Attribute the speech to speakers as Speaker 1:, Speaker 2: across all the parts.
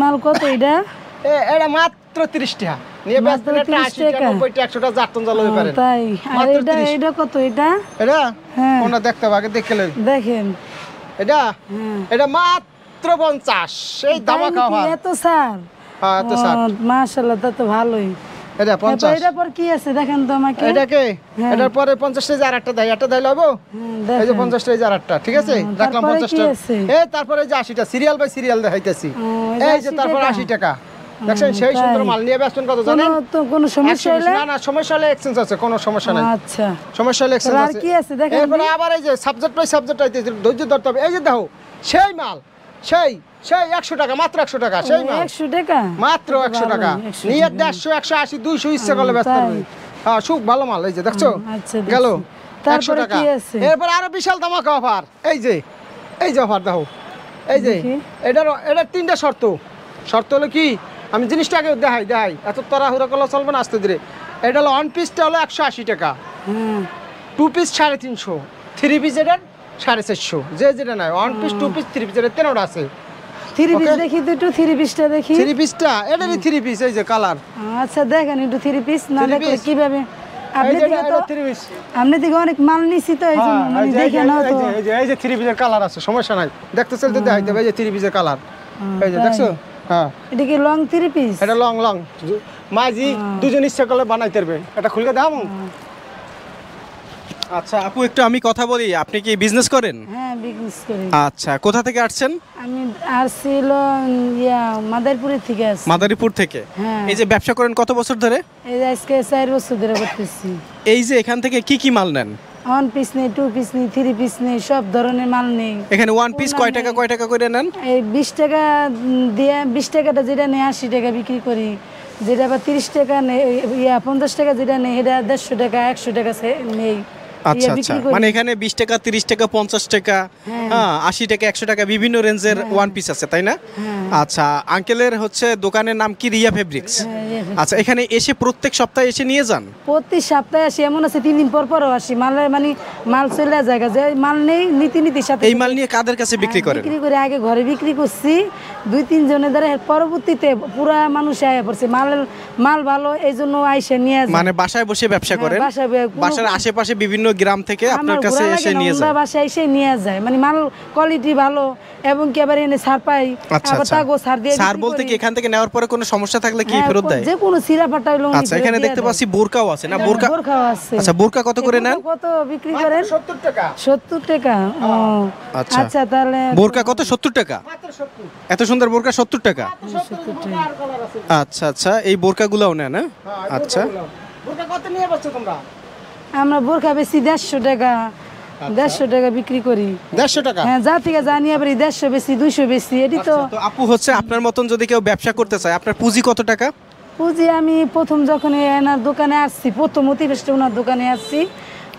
Speaker 1: মাল কত এটা এটা মাত্র 30 টাকা নিয়ে বেচতে 80 টাকা 90 টাকা 100 টাকা জাটন জাল হয়ে পারে তাই আর এটা এটা কত এটা এটা হ্যাঁ। কোনটা দেখতে আগে দেখে লই দেখেন এটা হ্যাঁ। এটা মাত্র 50 এই দামা খাওয়া
Speaker 2: এত স্যার হ্যাঁ তো স্যার মাশাআল্লাহ তো ভালোই এটা 50 হ্যাঁ, পর কি আছে দেখেন তো আমাকে এটা কে হ্যাঁ। এটার পরে 50 টাকা দাই দাই এই যে 50
Speaker 1: ঠিক আছে রাখলাম 50 এই তারপরে যে 80 টা সিরিয়াল বাই সিরিয়াল এই যে তারপর 80 টাকা সেই সুন্দর মাল নিয়ে ব্যস্ত কত জানেন তো
Speaker 2: কোনো সমস্যা হলে না না
Speaker 1: সমস্যা হলে এক্সচেঞ্জ আছে কোনো সমস্যা নাই আচ্ছা সমস্যা হলে এক্সচেঞ্জ আছে আর কি আছে দেখেন আবার এই যে সাবজেক্ট বাই সাবজেক্ট আইতেছে ধৈর্য ধরতে হবে এই যে দেখো সেই মাল সেই সেই একশো টাকা মাত্র একশো টাকা সেই একশো টাকা মাত্র একশো টাকা নিয়ে দেড়শো একশো আশি দুইশো ইচ্ছে করলে ব্যস্ত হ্যাঁ সুখ ভালো মাল এই যে দেখছো আচ্ছা, গেল একশো টাকা এরপর আরো বিশাল অফার এই যে এই যে অফার দেখো এই যে এটার এটার তিনটা শর্ত শর্ত হলো কি আমি জিনিসটাকে দেখাই দেখাই এত তাড়াহুড়া করলে চলবে না আস্তে ধীরে এটা হলো ওয়ান পিসটা হলো একশো আশি টাকা টু পিস সাড়ে তিনশো থ্রি পিস এটার সাড়ে চারশো যে যেটা নাই one piece two piece three piece এটা আছে থ্রি পিস
Speaker 2: দেখি দেখি থ্রি
Speaker 1: থ্রি পিস যে কালার
Speaker 2: আচ্ছা দেখেন থ্রি পিস অনেক মাল দেখে হ্যাঁ, মানে
Speaker 1: এই যে থ্রি কালার আছে সমস্যা নাই এই যে থ্রি পিসের কালার দেখছো হ্যাঁ। এটা কি লং লং দুজন ইচ্ছা করলে বানাইতে পারবে
Speaker 2: এটা খুলে দাম
Speaker 3: আচ্ছা আপু একটু আমি কথা বলি আপনি কি বিজনেস করেন
Speaker 2: হ্যাঁ বিজনেস করি
Speaker 3: আচ্ছা কোথা থেকে আসছেন
Speaker 2: আমি আসছিল ইয়া মাদারীপুর থেকে আসছি
Speaker 3: মাদারীপুর থেকে হ্যাঁ এই যে ব্যবসা করেন কত বছর ধরে
Speaker 2: এই যে আজকে 4 বছর ধরে করতেছি
Speaker 3: এই যে এখান থেকে কি কি মাল নেন
Speaker 2: ওয়ান পিস নেই টু পিস নেই থ্রি পিস নেই সব ধরনের মাল নেই
Speaker 3: এখানে ওয়ান পিস কয় টাকা কয় টাকা করে নেন
Speaker 2: এই বিশ টাকা দিয়ে বিশ টাকাটা যেটা নেই আশি টাকা বিক্রি করি যেটা আবার তিরিশ টাকা নেই ইয়া পঞ্চাশ টাকা যেটা নেই এটা দেড়শো টাকা একশো টাকা নেই আচ্ছা আচ্ছা মানে এখানে
Speaker 3: বিশ টাকা তিরিশ টাকা পঞ্চাশ টাকা হ্যাঁ, হ্যাঁ আশি টাকা একশো টাকা বিভিন্ন রেঞ্জের ওয়ান হ্যাঁ। পিস আছে তাই না হ্যাঁ। আচ্ছা আঙ্কেলের হচ্ছে দোকানের নাম কি রিয়া ফেব্রিক্স আচ্ছা এখানে এসে প্রত্যেক সপ্তাহে এসে নিয়ে যান
Speaker 2: সপ্তাহে আসি এমন আছে তিন দিন পর পরও আসি মাল মানে মাল চলে যায় মাল নেই সাথে এই মাল নিয়ে
Speaker 3: কাদের কাছে বিক্রি করে বিক্রি
Speaker 2: করে আগে ঘরে বিক্রি করছি দুই তিন জনের দ্বারা পরবর্তীতে পুরা মানুষ আয়া পড়ছে মাল মাল ভালো এই জন্য আইসে নিয়ে মানে
Speaker 3: বাসায় বসে ব্যবসা করেন বাসার আশেপাশে বিভিন্ন গ্রাম থেকে আপনার কাছে এসে নিয়ে যায়
Speaker 2: বাসা এসে নিয়ে যায় মানে মাল কোয়ালিটি ভালো এবং কি আবার এনে সার পাই আচ্ছা, আবার আচ্ছা। সার দিয়ে সার বলতে কি
Speaker 3: এখান থেকে নেওয়ার পরে কোনো সমস্যা থাকলে কি হ্যাঁ, ফেরত দেয় যে
Speaker 2: কোনো সিরা ফাটা হলো আচ্ছা এখানে দেখতে পাচ্ছি
Speaker 3: বোরকাও আছে না বোরকা
Speaker 2: বোরকাও আছে আচ্ছা বোরকা কত করে নেন কত বিক্রি করেন 70 টাকা 70 টাকা আচ্ছা আচ্ছা তাহলে বোরকা
Speaker 3: কত 70 টাকা এত সুন্দর বোরকা 70 টাকা আচ্ছা আচ্ছা এই বোরকাগুলোও নেন না হ্যাঁ? হ্যাঁ, আচ্ছা
Speaker 2: বোরকা
Speaker 1: কত নিয়ে বসছো তোমরা
Speaker 2: আমরা বোরখা বেশি দেড়শো টাকা আচ্ছা। দেড়শো টাকা বিক্রি করি দেড়শো টাকা হ্যাঁ যা থেকে জানি আবার দেড়শো বেশি দুইশো বেশি এটি আচ্ছা, তো
Speaker 3: আপু হচ্ছে আপনার মতন যদি কেউ ব্যবসা করতে চায় আপনার পুঁজি কত টাকা
Speaker 2: পুঁজি আমি প্রথম যখন এনার দোকানে আসছি প্রথম অতিবেশে ওনার দোকানে আসছি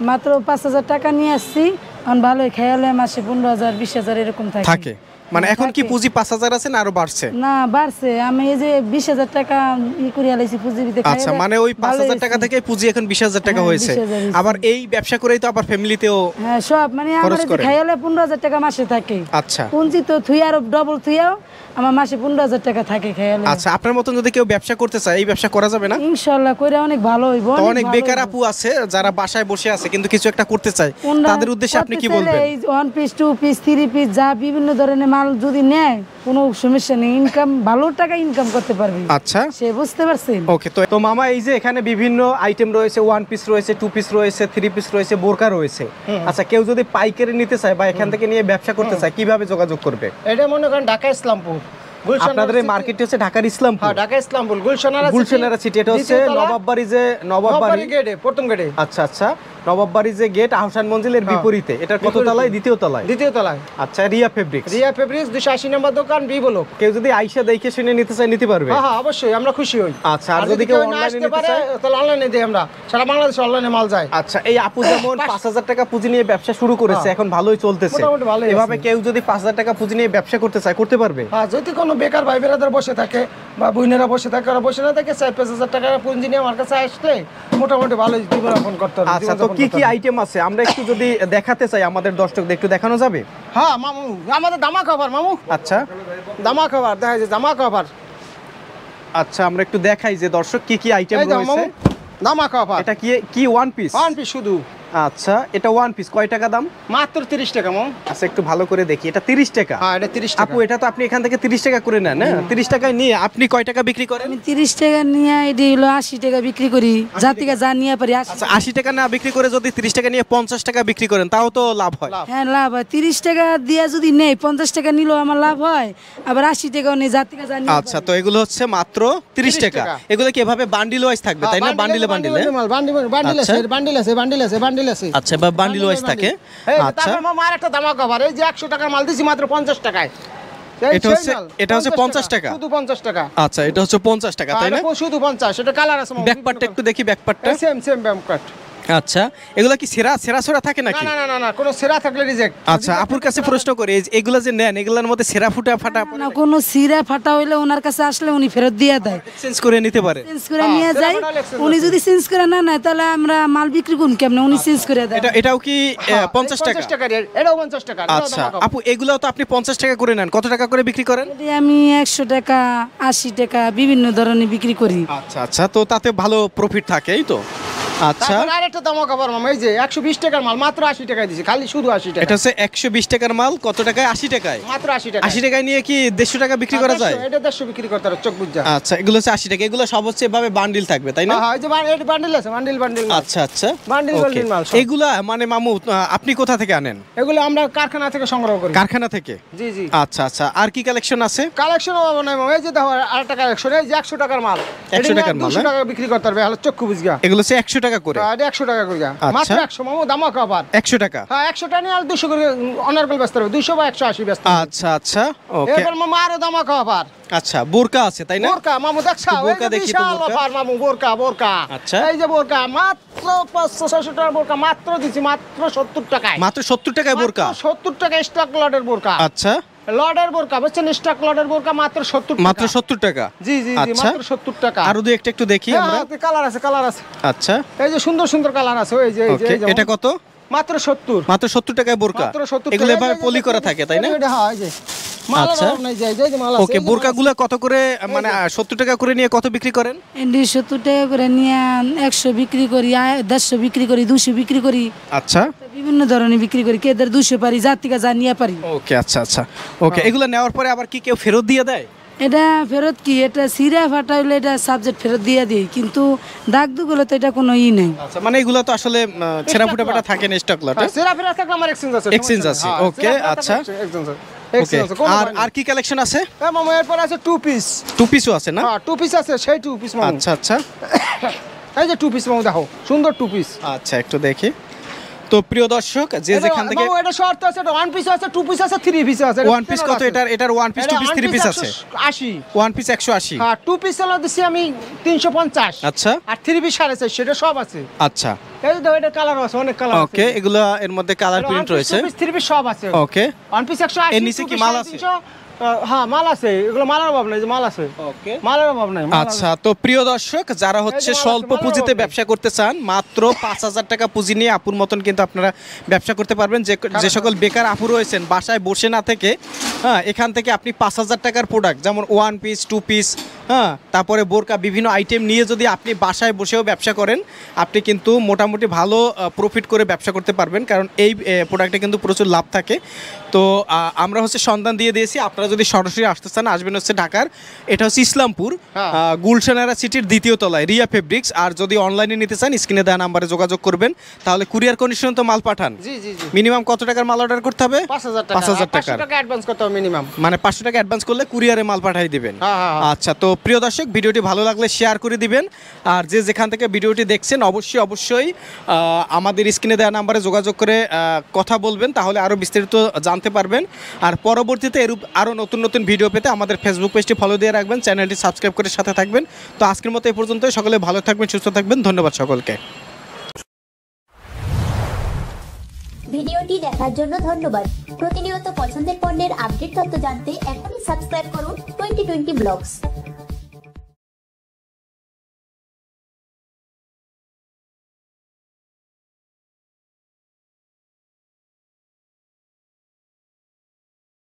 Speaker 2: মাত্র পাঁচ হাজার টাকা নিয়ে আসছি এখন ভালোই খেয়ালে মাসে পনেরো হাজার বিশ হাজার এরকম থাকে
Speaker 3: মানে হ্যাঁ, এখন কি পুঁজি পাঁচ হাজার আছে না আরো বাড়ছে
Speaker 2: না বাড়ছে আমি এই যে বিশ হাজার টাকা ই করে আলাইছি পুঁজি আচ্ছা মানে ওই পাঁচ হাজার
Speaker 3: টাকা থেকে পুঁজি এখন বিশ হাজার টাকা হ্যাঁ, হয়েছে আবার এই ব্যবসা করেই তো আবার ফ্যামিলিতেও
Speaker 2: হ্যাঁ সব মানে আমার খাইয়ালে পনেরো হাজার টাকা মাসে থাকে আচ্ছা পুঁজি তো থুই আরো ডবল থুইয়াও আমার মাসে পনেরো হাজার টাকা থাকে
Speaker 3: আচ্ছা আপনার মতন যদি কেউ ব্যবসা করতে চায় এই ব্যবসা করা যাবে না ইনশাল্লাহ করে অনেক ভালো হইব অনেক বেকার আপু আছে যারা বাসায় বসে আছে কিন্তু কিছু একটা করতে চায় তাদের উদ্দেশ্যে আপনি কি বলবেন এই
Speaker 2: one piece two piece three piece যা বিভিন্ন ধরনের মাল যদি নেয় কোনো সমস্যা নেই ইনকাম ভালো টাকা ইনকাম করতে পারবে আচ্ছা সে বুঝতে পারছেন
Speaker 3: ওকে তো তো মামা এই যে এখানে বিভিন্ন আইটেম রয়েছে ওয়ান পিস রয়েছে টু পিস রয়েছে থ্রি পিস রয়েছে বোরকা রয়েছে আচ্ছা কেউ যদি পাইকারি নিতে চায় বা এখান থেকে নিয়ে ব্যবসা করতে চায় কিভাবে যোগাযোগ করবে
Speaker 1: এটা মনে করেন ঢাকা ইসলামপুর আপনাদের এই মার্কেটটি হচ্ছে ঢাকার ইসলামপুর হ্যাঁ ঢাকা ইসলামপুর গুলশানারা গুলশানারা সিটি এটা হচ্ছে নবাববাড়ি যে নবাববাড়ি
Speaker 3: গেটে প্রথম গেটে আচ্ছা আচ্ছা নবাব যে গেট আহসান মঞ্জিলের হ্যাঁ। বিপরীতে এটা কত তলায় দ্বিতীয় তলায় দ্বিতীয় তলায় আচ্ছা রিয়া ফেব্রিক রিয়া ফেব্রিক্স 280 নম্বর দোকান বি ব্লক কেউ যদি আইসা দেখে শুনে নিতে চায় নিতে পারবে হ্যাঁ, হ্যাঁ অবশ্যই আমরা খুশি হই আচ্ছা আর যদি কেউ অনলাইনে পারে
Speaker 1: তাহলে অনলাইনে দেই আমরা সারা বাংলাদেশে অনলাইনে মাল যায় আচ্ছা এই আপু যেমন
Speaker 3: 5000 টাকা পুঁজি নিয়ে ব্যবসা শুরু করেছে হ্যাঁ। এখন ভালোই চলতেছে এভাবে
Speaker 1: কেউ যদি 5000 টাকা পুঁজি নিয়ে ব্যবসা করতে চায় করতে পারবে হ্যাঁ যদি কোনো বেকার ভাই বেরাদার বসে থাকে বা বুইনেরা বসে থাকে ওরা বসে না থাকে পাঁচ হাজার টাকা পুঁজি নিয়ে আমার কাছে আসলে মোটামুটি ভালোই জীবন করতে হবে আচ্ছা তো কি কি
Speaker 3: আইটেম আছে আমরা একটু যদি দেখাতে চাই আমাদের দর্শকদের একটু দেখানো যাবে
Speaker 1: হ্যাঁ মামু আমাদের দামা খাবার মামু আচ্ছা দামা খাবার দেখা যায় দামা খাবার
Speaker 3: আচ্ছা আমরা একটু দেখাই যে দর্শক কি কি আইটেম রয়েছে দামা খাবার এটা কি কি ওয়ান পিস ওয়ান পিস শুধু আচ্ছা এটা ওয়ান পিস কয় টাকা দাম মাত্র তিরিশ টাকা মো আচ্ছা একটু ভালো করে দেখি এটা তিরিশ টাকা হ্যাঁ এটা আপু এটা তো আপনি এখান থেকে তিরিশ টাকা করে নেন না হ্যাঁ? 30 টাকায় নিয়ে আপনি কয় টাকা বিক্রি করেন
Speaker 2: তিরিশ টাকা নিয়ে আশি টাকা বিক্রি করি যা থেকে যা নিয়ে পারি আচ্ছা,
Speaker 3: আশি টাকা না বিক্রি করে যদি তিরিশ টাকা নিয়ে পঞ্চাশ টাকা বিক্রি করেন তাও তো লাভ হয়
Speaker 2: হ্যাঁ লাভ হয় তিরিশ টাকা দিয়ে যদি নেই পঞ্চাশ টাকা নিলেও আমার লাভ হয় আবার আশি টাকাও নেই যা থেকে যা আচ্ছা
Speaker 3: তো এগুলো হচ্ছে মাত্র তিরিশ টাকা এগুলো কি এভাবে বান্ডিল ওয়াইজ থাকবে হ্যাঁ, তাই না বান্ডিলে বান্ডিলে
Speaker 1: বান্ডিল বান্ডিল আছে বান্ডিল আছে বান্ডিল আছে বান্ডিল আছে আচ্ছা বা বান্ডিল ওয়াইজ থাকে আচ্ছা আমার একটা দামা কভার এই যে 100 টাকা মাল দিছি মাত্র 50 টাকায় এটা হচ্ছে এটা হচ্ছে 50 টাকা শুধু 50 টাকা
Speaker 3: আচ্ছা এটা হচ্ছে 50 টাকা তাই না
Speaker 1: শুধু 50 এটা কালার আছে ব্যাকপার্টটা একটু দেখি ব্যাকপার্টটা সেম সেম ব্যাকপার্ট আচ্ছা, আচ্ছা। এগুলো কি সেরা সেরা থাকে নাকি না না না কোনো সেরা থাকলে রিজেক্ট
Speaker 3: আচ্ছা আপুর কাছে প্রশ্ন করে এগুলো যে নেন এগুলোর মধ্যে সেরা ফুটা ফাটা
Speaker 2: না কোনো সিরা ফাটা হইলে ওনার কাছে আসলে উনি ফেরত দিয়ে দেয়
Speaker 3: চেঞ্জ করে নিতে পারে চেঞ্জ করে
Speaker 2: নিয়ে আচ্ছা, যায় উনি যদি চেঞ্জ করে না নেয় তাহলে আমরা মাল বিক্রি করুন কেমনে উনি চেঞ্জ করে দেয় এটা এটাও
Speaker 3: কি 50 হ্যাঁ, টাকা 50 টাকা এটাও 50 টাকা আচ্ছা আপু এগুলো তো আপনি 50 টাকা করে নেন কত টাকা করে বিক্রি করেন
Speaker 2: আমি 100 টাকা 80 টাকা বিভিন্ন ধরনের বিক্রি করি আচ্ছা আচ্ছা তো তাতে ভালো প্রফিট থাকে এই তো
Speaker 3: আচ্ছা মামা
Speaker 1: টাকার মাল মাত্র টাকায় শুধু
Speaker 3: মাত্র টাকায় নিয়ে কি টাকা বিক্রি করা যায় মানে মামু আপনি কোথা থেকে আনেন
Speaker 1: এগুলো আমরা কারখানা থেকে সংগ্রহ করি কারখানা
Speaker 3: থেকে আচ্ছা আচ্ছা
Speaker 1: আর কি কালেকশন আছে কালেকশন একশো যে টাকার মাল একশো টাকার মাল হ্যাঁ? বিক্রি করতে হবে চক্ষু বুঝা
Speaker 3: এগুলো একশো টাকা করে
Speaker 1: এটা একশো টাকা করে আচ্ছা। মাত্র একশো মামু দামও খাবার একশো টাকা হ্যাঁ একশো টাকা নিয়ে আর দুশো করে অনার্কল ব্যস্ত হবে দুশো বা একশো ব্যস্ত
Speaker 3: আচ্ছা আচ্ছা ওকে
Speaker 1: মামু আরো দামও খাবার
Speaker 3: আচ্ছা বোরকা আছে তাই না বোরকা মামু দেখছা বোরকা দেখি তো বোরকা
Speaker 1: মামু বোরকা বোরকা আচ্ছা এই যে বোরকা মাত্র 500 600 টাকা বোরকা মাত্র দিছি মাত্র 70 টাকায় মাত্র
Speaker 3: 70 টাকায় বোরকা
Speaker 1: 70 টাকা স্টক লটের বোরকা আচ্ছা লর্ডের বোরকা বুঝছেন স্টক লর্ডের বোরকা মাত্র 70 মাত্র
Speaker 3: 70 টাকা জি জি জি আচ্ছা। মাত্র 70 টাকা আর দুই একটা একটু দেখি হ্যাঁ, আমরা
Speaker 1: কালার আছে কালার আছে আচ্ছা এই যে সুন্দর সুন্দর কালার আছে ওই যে এই যে এটা
Speaker 3: কত মাত্র 70 মাত্র 70 টাকায় বোরকা এগুলো এভাবে পলি করা থাকে তাই না এটা হয় হ্যাঁ, যে আচ্ছা ওকে বোরকাগুলো কত করে মানে 70 টাকা করে নিয়ে কত বিক্রি করেন
Speaker 2: 270 টাকা করে নিয়ে 100 বিক্রি করি 150 বিক্রি করি 200 বিক্রি করি আচ্ছা বিভিন্ন ধরনের বিক্রি করি কেদের 200 পারি জাতিকা জানিয়ে পারি
Speaker 3: ওকে আচ্ছা আচ্ছা ওকে হ্যাঁ। এগুলো নেওয়ার পরে আবার কি কেউ ফেরত দিয়ে দেয়
Speaker 2: এটা ফেরত কি এটা সিরা ফাটা হলে এটা সাবজেক্ট ফেরত দিয়ে দিই কিন্তু দাগ দুগুলো তো এটা কোনো ই নেই
Speaker 3: আচ্ছা মানে এগুলো তো আসলে ছেঁড়া ফুটা ফাটা থাকে না স্টক হ্যাঁ, লটে সিরা
Speaker 2: ফেরা থাকে আমার এক্সচেঞ্জ
Speaker 3: আছে এক্সচেঞ্জ আছে ওকে হ্যাঁ, আচ্ছা
Speaker 1: এক্সচেঞ্জ আছে আর আর কি কালেকশন আছে টু হ্যাঁ, পিস আছে না আছে সেই আচ্ছা আচ্ছা দেখো
Speaker 3: সুন্দর আচ্ছা একটু দেখি তো প্রিয় দর্শক যে যেখান থেকে
Speaker 1: এটা শর্ত আছে এটা ওয়ান পিস আছে টু পিস আছে থ্রি পিস আছে ওয়ান পিস কত এটার এটার one piece two piece three piece আছে 80
Speaker 3: ওয়ান পিস 180 হ্যাঁ
Speaker 1: টু পিস হলো দিছি আমি 350 আচ্ছা আর থ্রি পিস 450 সেটা সব আছে আচ্ছা এই যে এটা কালার আছে অনেক কালার আছে ওকে
Speaker 3: এগুলা এর মধ্যে কালার প্রিন্ট রয়েছে থ্রি
Speaker 1: পিস সব আছে ওকে ওয়ান পিস 180 এর নিচে কি মাল আছে হ্যাঁ মাল আছে এগুলো মালার অভাব মাল
Speaker 3: আছে অভাব নাই আচ্ছা তো প্রিয় দর্শক যারা হচ্ছে স্বল্প পুঁজিতে ব্যবসা করতে চান মাত্র পাঁচ হাজার টাকা পুঁজি নিয়ে মতন কিন্তু আপনারা ব্যবসা করতে পারবেন যে যে সকল বেকার আপু রয়েছেন বাসায় বসে না থেকে হ্যাঁ এখান থেকে আপনি পাঁচ হাজার টাকার প্রোডাক্ট যেমন ওয়ান পিস টু পিস হ্যাঁ তারপরে বোরকা বিভিন্ন আইটেম নিয়ে যদি আপনি বাসায় বসেও ব্যবসা করেন আপনি কিন্তু মোটামুটি ভালো প্রফিট করে ব্যবসা করতে পারবেন কারণ এই প্রোডাক্টে কিন্তু প্রচুর লাভ থাকে তো আমরা হচ্ছে সন্ধান দিয়ে দিয়েছি আপনারা যদি সরাসরি আসতে চান আসবেন হচ্ছে ঢাকার এটা হচ্ছে ইসলামপুর হ্যাঁ। গুলশানারা সিটির দ্বিতীয় তলায় রিয়া ফেব্রিক্স আর যদি অনলাইনে নিতে চান স্ক্রিনে দেওয়া নাম্বারে যোগাযোগ করবেন তাহলে কুরিয়ার কন্ডিশন তো মাল পাঠান মিনিমাম কত টাকার মাল অর্ডার করতে
Speaker 1: হবে পাঁচ হাজার টাকা মিনিমাম
Speaker 3: মানে পাঁচশো টাকা অ্যাডভান্স করলে কুরিয়ারে মাল পাঠাই দিবেন হ্যাঁ, হ্যাঁ, আচ্ছা তো প্রিয় দর্শক ভিডিওটি ভালো লাগলে শেয়ার করে দিবেন আর যে যেখান থেকে ভিডিওটি দেখছেন অবশ্যই অবশ্যই আমাদের স্ক্রিনে দেওয়া নাম্বারে যোগাযোগ করে কথা বলবেন তাহলে আরও বিস্তারিত জান জানতে পারবেন আর পরবর্তীতে এরূপ আরও নতুন নতুন ভিডিও পেতে আমাদের ফেসবুক পেজটি ফলো দিয়ে রাখবেন চ্যানেলটি সাবস্ক্রাইব করে সাথে থাকবেন তো আজকের মতো এ পর্যন্ত সকলে ভালো থাকবেন সুস্থ থাকবেন ধন্যবাদ সকলকে ভিডিওটি দেখার জন্য ধন্যবাদ
Speaker 2: প্রতিনিয়ত পছন্দের পণ্যের আপডেট তথ্য জানতে এখনই সাবস্ক্রাইব করুন টোয়েন্টি টোয়েন্টি ব্লগস